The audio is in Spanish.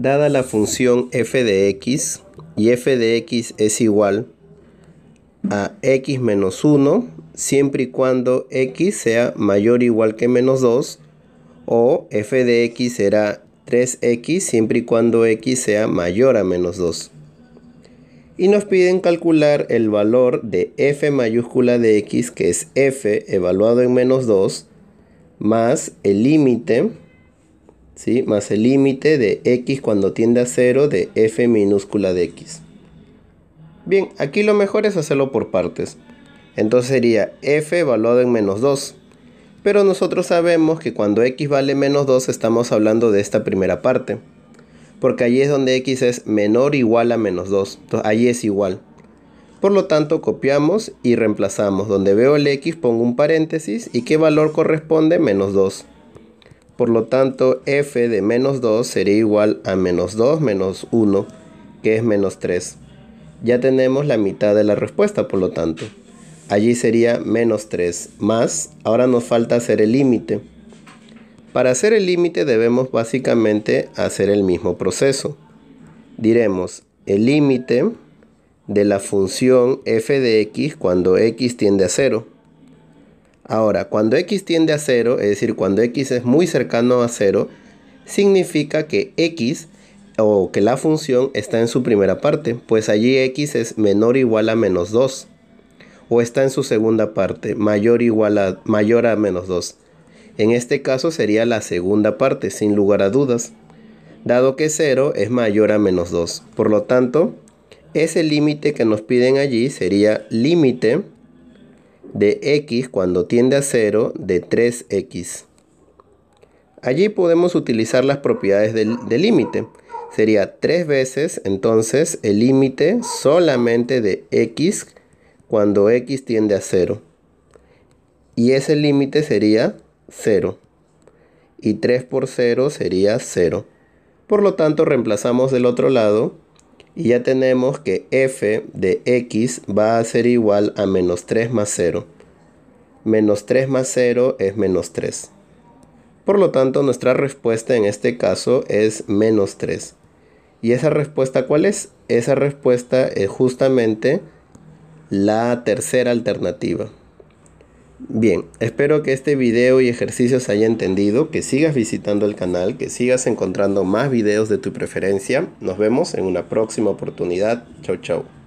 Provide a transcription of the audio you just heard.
Dada la función f de x y f de x es igual a x menos 1 siempre y cuando x sea mayor o igual que menos 2 o f de x será 3x siempre y cuando x sea mayor a menos 2. Y nos piden calcular el valor de f mayúscula de x que es f evaluado en menos 2 más el límite más el límite de x cuando tiende a 0 de f minúscula de x. Bien, aquí lo mejor es hacerlo por partes. Entonces sería f evaluado en menos 2. Pero nosotros sabemos que cuando x vale menos 2 estamos hablando de esta primera parte. Porque allí es donde x es menor o igual a menos 2. Entonces allí es igual. Por lo tanto copiamos y reemplazamos. Donde veo el x pongo un paréntesis y qué valor corresponde menos 2. Por lo tanto, f de menos 2 sería igual a menos 2 menos 1, que es menos 3. Ya tenemos la mitad de la respuesta, por lo tanto. Allí sería menos 3 más. Ahora nos falta hacer el límite. Para hacer el límite debemos básicamente hacer el mismo proceso. Diremos el límite de la función f de x cuando x tiende a 0. Ahora, cuando x tiende a 0, es decir, cuando x es muy cercano a 0, significa que x o que la función está en su primera parte, pues allí x es menor o igual a menos 2, o está en su segunda parte, mayor, igual a, mayor a menos 2. En este caso sería la segunda parte, sin lugar a dudas, dado que 0 es mayor a menos 2. Por lo tanto, ese límite que nos piden allí sería límite de x cuando tiende a 0 de 3x. Allí podemos utilizar las propiedades del límite. Sería 3 veces entonces el límite solamente de x cuando x tiende a 0. Y ese límite sería 0. Y 3 por 0 sería 0. Por lo tanto reemplazamos del otro lado y ya tenemos que f de x va a ser igual a menos 3 más 0. Menos 3 más 0 es menos 3. Por lo tanto, nuestra respuesta en este caso es menos 3. ¿Y esa respuesta cuál es? Esa respuesta es justamente la tercera alternativa. Bien, espero que este video y ejercicios haya entendido, que sigas visitando el canal, que sigas encontrando más videos de tu preferencia. Nos vemos en una próxima oportunidad. Chau, chau.